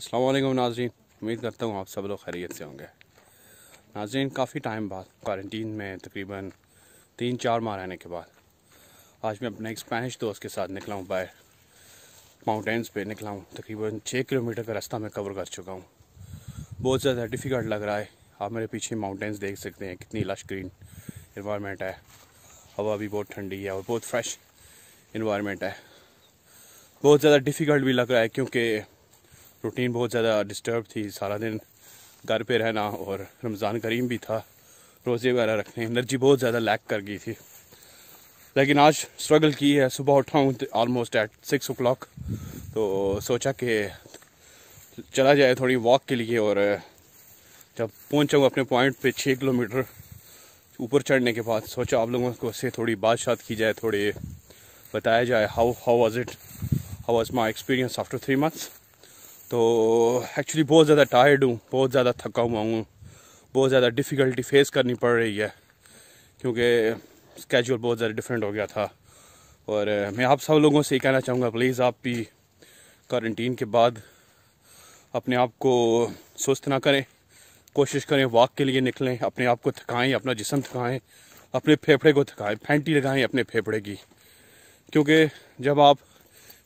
असलम नाजरीन उम्मीद करता हूँ आप सब लोग खैरियत से होंगे नाजरीन काफ़ी टाइम बाद क्वारंटीन में तकरीबन तीन चार माह रहने के बाद आज मैं अपने एक स्पेनिश दोस्त के साथ निकला हूँ बाहर माउंटेंस पे निकला हूँ तकरीबन छः किलोमीटर का रास्ता मैं कवर कर चुका हूँ बहुत ज़्यादा डिफ़िकल्ट लग रहा है आप मेरे पीछे माउंटेंस देख सकते हैं कितनी लश ग्रीन इन्वायरमेंट है हवा भी बहुत ठंडी है और बहुत फ्रेश इन्वायरमेंट है बहुत ज़्यादा डिफ़िकल्ट भी लग रहा है क्योंकि रूटीन बहुत ज़्यादा डिस्टर्ब थी सारा दिन घर पे रहना और रमज़ान करीम भी था रोज़े वगैरह रखने एनर्जी बहुत ज़्यादा लैक कर गई थी लेकिन आज स्ट्रगल की है सुबह उठा हूँ ऑलमोस्ट एट सिक्स ओ तो सोचा कि चला जाए थोड़ी वॉक के लिए और जब पहुँचा अपने पॉइंट पे छः किलोमीटर ऊपर चढ़ने के बाद सोचा आप लोगों को से थोड़ी बातचीत की जाए थोड़ी बताया जाए how how was it how was my experience after three months तो एक्चुअली बहुत ज़्यादा टायर्ड हूँ बहुत ज़्यादा थका हुआ हूँ बहुत ज़्यादा डिफ़िकल्टी फेस करनी पड़ रही है क्योंकि स्केजूल बहुत ज़्यादा डिफरेंट हो गया था और मैं आप सब लोगों से ये कहना चाहूँगा प्लीज़ आप भी क्वारंटीन के बाद अपने आप को सुस्त ना करें कोशिश करें वॉक के लिए निकलें अपने आप को थकाएं अपना जिसम थकाएं अपने फेफड़े को थकाएं फैंटी लगाएं अपने फेफड़े की क्योंकि जब आप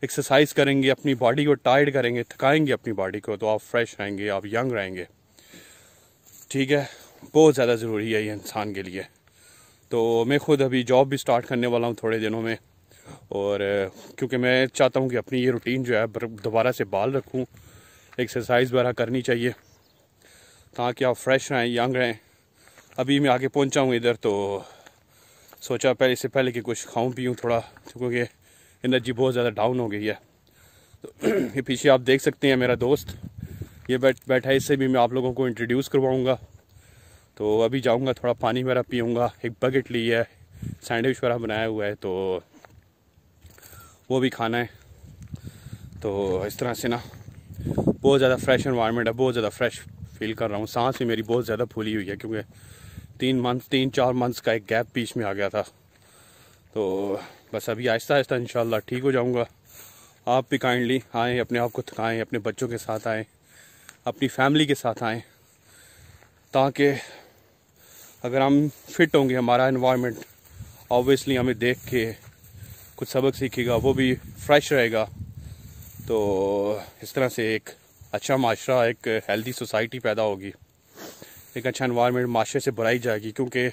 एक्सरसाइज करेंगे अपनी बॉडी को टाइट करेंगे थकाएंगे अपनी बॉडी को तो आप फ्रेश रहेंगे आप यंग रहेंगे ठीक है बहुत ज़्यादा ज़रूरी है ये इंसान के लिए तो मैं खुद अभी जॉब भी स्टार्ट करने वाला हूँ थोड़े दिनों में और क्योंकि मैं चाहता हूँ कि अपनी ये रूटीन जो है दोबारा से बाल रखूँ एक्सरसाइज वगैरह करनी चाहिए ताकि आप फ्रेश रहें यंग रहें अभी मैं आगे पहुँचा हूँ इधर तो सोचा पहले इससे पहले कि कुछ खाऊं पीऊँ थोड़ा क्योंकि एनर्जी बहुत ज़्यादा डाउन हो गई है तो ये पीछे आप देख सकते हैं मेरा दोस्त ये बैठ बैठा है इससे भी मैं आप लोगों को इंट्रोड्यूस करवाऊँगा तो अभी जाऊँगा थोड़ा पानी मेरा पीऊँगा एक बकेट ली है सैंडविच वगैरह बनाया हुआ है तो वो भी खाना है तो इस तरह से ना बहुत ज़्यादा फ्रेश इन्वायरमेंट है बहुत ज़्यादा फ्रेश फील कर रहा हूँ सांस भी मेरी बहुत ज़्यादा फूली हुई है क्योंकि तीन मंथ तीन चार मंथ्स का एक गैप बीच में आ गया था तो बस अभी आहिस्ता आहिस्ता इन ठीक हो जाऊँगा आप भी काइंडली आएँ अपने आप को थकाएँ अपने बच्चों के साथ आएँ अपनी फैमिली के साथ आएँ ताकि अगर हम फिट होंगे हमारा इन्वामेंट ऑब्वियसली हमें देख के कुछ सबक सीखेगा वो भी फ्रेश रहेगा तो इस तरह से एक अच्छा माशरा एक हेल्दी सोसाइटी पैदा होगी एक अच्छा इन्वायरमेंट माशरे से बढ़ाई जाएगी क्योंकि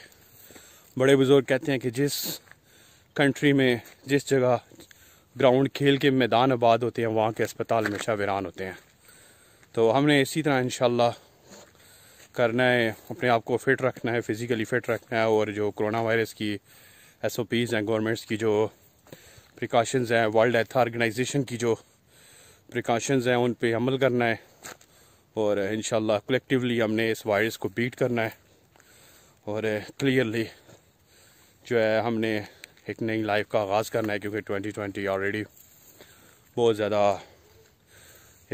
बड़े बुज़ुर्ग कहते हैं कि जिस कंट्री में जिस जगह ग्राउंड खेल के मैदान आबाद होते हैं वहाँ के अस्पताल हमेशा वीरान होते हैं तो हमने इसी तरह इन करना है अपने आप को फिट रखना है फिज़िकली फिट रखना है और जो कोरोना वायरस की एस ओ पीज़ हैं गवर्नमेंट्स की जो प्रिकॉशंस हैं वर्ल्ड हेल्थ ऑर्गेनाइजेशन की जो प्रिकॉशंस हैं उन पे अमल करना है और इन कलेक्टिवली हमने इस वायरस को बीट करना है और क्लियरली जो है हमने एक नई लाइफ का आगाज़ करना है क्योंकि 2020 ऑलरेडी बहुत ज़्यादा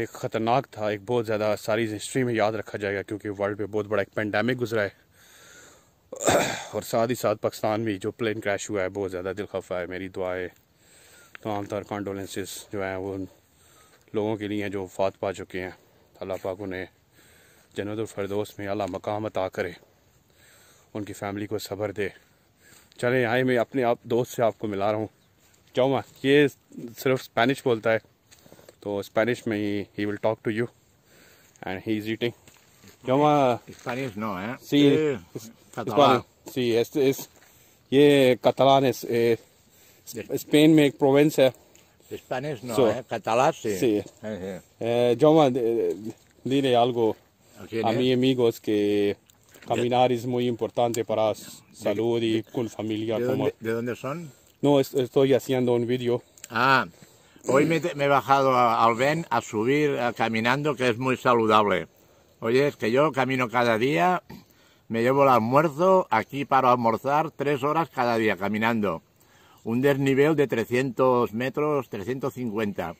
एक ख़तरनाक था एक बहुत ज़्यादा सारी हिस्ट्री में याद रखा जाएगा क्योंकि वर्ल्ड पे बहुत बड़ा एक पेंडेमिक गुजरा है और साथ ही साथ पाकिस्तान भी जो प्लेन क्रैश हुआ है बहुत ज़्यादा दिल खफा है मेरी दुआएँ तमाम तर कॉन्डोलेंसेस जो हैं वो लोगों के लिए हैं जो फात पा चुके हैं अल्लाह पाक उन्हें जन्नतफरदोस में अला मकाम अता करे उनकी फ़ैमिली को सब्र दे चले आए मैं अपने आप दोस्त से आपको मिला रहा हूँ चौमा ये सिर्फ स्पेनिश बोलता है तो स्पेनिश में ही he will talk to you and he is eating चौमा स्पेनिश नो है सी सी एस एस ये कतलान स्पेन में एक प्रोविंस है Spanish no so, eh? Catalán sí. Sí. Eh, दीने dile algo okay, a mi Caminar es muy importante para salud y con familia. ¿De, dónde, son? No, estoy haciendo un vídeo. Ah, hoy me, he bajado al Ben a subir caminando, que es muy saludable. Oye, es que yo camino cada día, me llevo el almuerzo, aquí para almorzar tres horas cada día caminando. Un desnivel de 300 metros, 350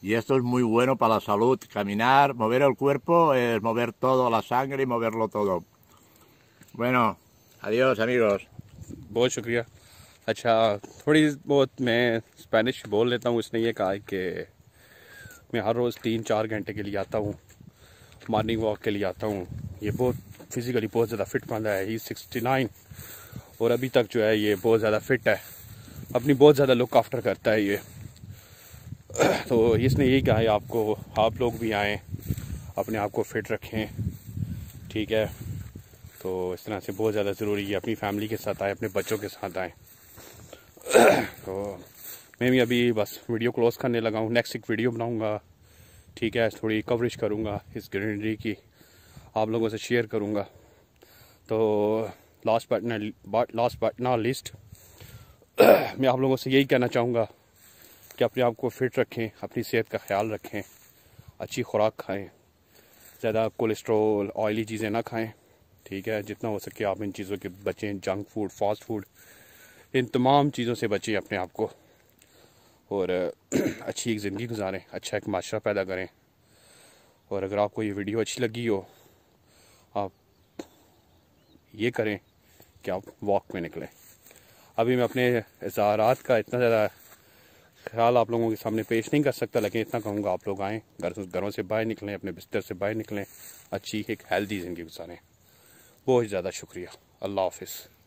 y esto es muy bueno para la salud. Caminar, mover el cuerpo, es mover toda la sangre y moverlo todo. Bueno, adiós amigos. बहुत शुक्रिया अच्छा थोड़ी बहुत मैं Spanish बोल लेता हूँ इसने ये कहा कि मैं हर रोज़ तीन चार घंटे के लिए आता हूँ मॉर्निंग वॉक के लिए आता हूँ ये बहुत फिज़िकली बहुत ज़्यादा फिट बंदा है ही सिक्सटी नाइन और अभी तक जो है ये बहुत ज़्यादा फिट है अपनी बहुत ज़्यादा लुक आफ्टर करता है ये तो इसने यही कहा है आपको आप लोग भी आएँ अपने आप को फिट रखें ठीक है तो इस तरह से बहुत ज़्यादा ज़रूरी है अपनी फैमिली के साथ आए अपने बच्चों के साथ आए तो मैं भी अभी बस वीडियो क्लोज करने लगा हूँ नेक्स्ट एक वीडियो बनाऊँगा ठीक है थोड़ी कवरेज करूँगा इस ग्रीनरी की आप लोगों से शेयर करूँगा तो last but not last but not list मैं आप लोगों से यही कहना चाहूँगा कि अपने आप को फिट रखें अपनी सेहत का ख्याल रखें अच्छी खुराक खाएं ज़्यादा कोलेस्ट्रॉल ऑयली चीज़ें ना खाएं ठीक है जितना हो सके आप इन चीज़ों के बचें जंक फूड फास्ट फूड इन तमाम चीज़ों से बचें अपने आप को और अच्छी एक ज़िंदगी गुजारें अच्छा एक माशरा पैदा करें और अगर आपको ये वीडियो अच्छी लगी हो आप ये करें कि आप वॉक में निकलें अभी मैं अपने इजहारात का इतना ज़्यादा ख्याल आप लोगों के सामने पेश नहीं कर सकता लेकिन इतना कहूँगा आप लोग आएँ घर घरों से बाहर निकलें अपने बिस्तर से बाहर निकलें अच्छी एक हेल्दी ज़िंदगी गुजारें बहुत ज़्यादा शुक्रिया अल्लाह हाफिज़